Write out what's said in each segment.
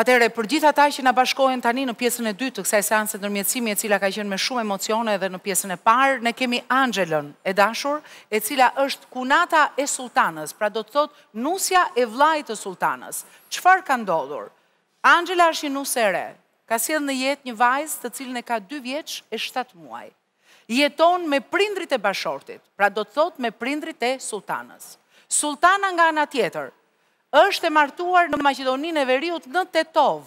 Atere, për gjitha ata që në bashkojnë tani në pjesën e dytë, kësaj seanse të nërmjetësimi e cila ka qenë me shumë emocione dhe në pjesën e parë, ne kemi Angelën e dashur, e cila është kunata e sultanës, pra do të thotë nusja e vlajtë të sultanës. Qëfar ka ndodhur? Angela është një nusere, ka sjedhë në jetë një vajzë të cilën e ka 2 vjeqë e 7 muaj. Jeton me prindrit e bashortit, pra do të thotë me prindrit e sultanës. Sultana nga nga tjetër, është e martuar në Macedoninë e Veriut në Tetov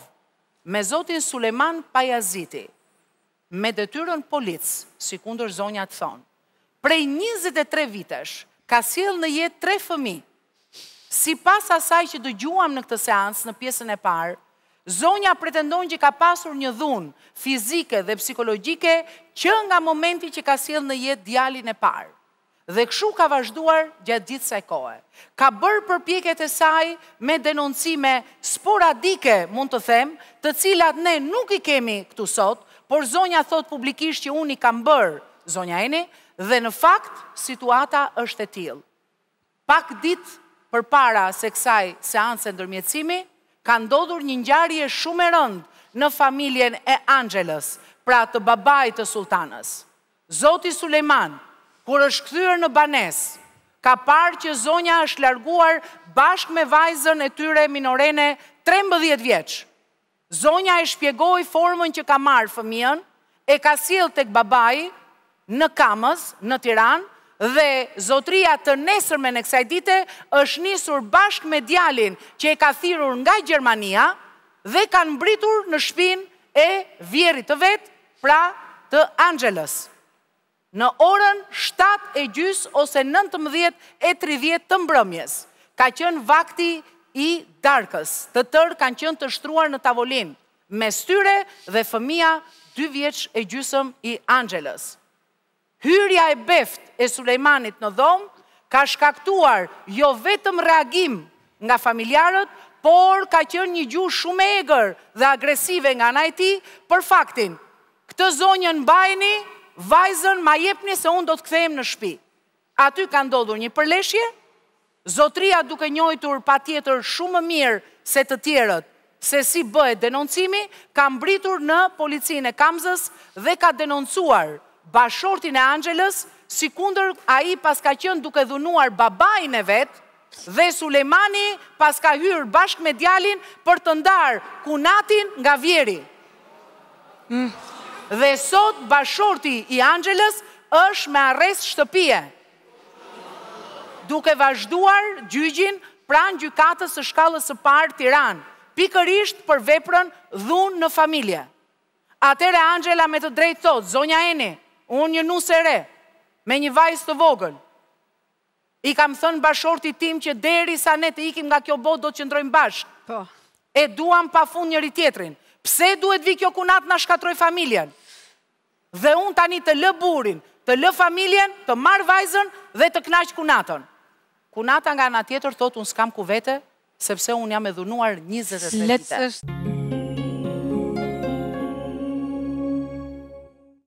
me zotin Suleman Pajaziti me detyrën polic, si kundër zonja të thonë. Prej 23 vitesh, ka sjell në jetë tre fëmi. Si pas asaj që dëgjuam në këtë seans, në pjesën e parë, zonja pretendon që ka pasur një dhunë fizike dhe psikologike që nga momenti që ka sjell në jetë djalin e parë. Dhe këshu ka vazhduar gjatë gjithë se kohë. Ka bërë përpjeket e saj me denoncime sporadike, mund të them, të cilat ne nuk i kemi këtu sot, por zonja thot publikisht që unë i kam bërë zonja eni, dhe në fakt situata është e tilë. Pak ditë për para se kësaj e ndërmjecimi, ka ndodhur një njarje shumë e rëndë në familjen e Angeles, pra të babaj të sultanës. Zoti Sulejmanë, kur është këthyrë në banes, ka parë që zonja është larguar bashk me vajzën e tyre minorene 13 vjeqë. Zonja e shpjegoj formën që ka marë fëmijën, e ka siel të këbabaj në kamës, në tiran, dhe zotria të nesërme në kësaj dite është njësur bashk me djalin që e ka thirur nga Gjermania dhe kanë mbritur në shpin e vjerit të vetë pra të Angelës në orën 7 e ose 19 e 30 të mbrëmjes. Ka qënë vakti i darkës, të tërë kanë qënë të shtruar në tavolin, me styre dhe fëmia 2 vjeç e gjysëm i Angelës. Hyrja e beft e Sulejmanit në dhomë ka shkaktuar jo vetëm reagim nga familjarët, por ka qënë një gju shumë egrë dhe agresive nga najti për faktin. Këtë zonjën bajni, vajzën ma jepni se unë do të kthejmë në shpi. Aty ka ndodhur një përleshje, zotria duke njojtur pa tjetër shumë mirë se të tjerët, se si bëhet denoncimi, ka mbritur në policinë e kamzës dhe ka denoncuar bashortin e Angeles, si kunder a i paska qënë duke dhunuar babajnë e vetë, dhe Sulemani paska hyrë bashkë me djalin për të ndarë kunatin nga vjeri. Mm dhe sot bashorti i Angelës është me arres shtëpije. Duke vazhduar gjygjin pranë gjykatës së shkallës së parë Tiranë, pikërisht për veprën dhunë në familje. Atëre Angela me të drejtë thotë, zonja Eni, unë një nusë me një vajzë të vogël. I kam thënë bashorti tim që deri sa ne të ikim nga kjo botë do të qëndrojmë bashkë. Po. E duam pa fund njëri tjetrin. Pse duhet vi kjo kunat në shkatroj familjen? Dhe unë tani të lë burin, të lë familjen, të marë vajzën dhe të knaq kunatën. Kunata nga nga tjetër thotë unë s'kam ku vete, sepse unë jam e dhunuar 23 vite.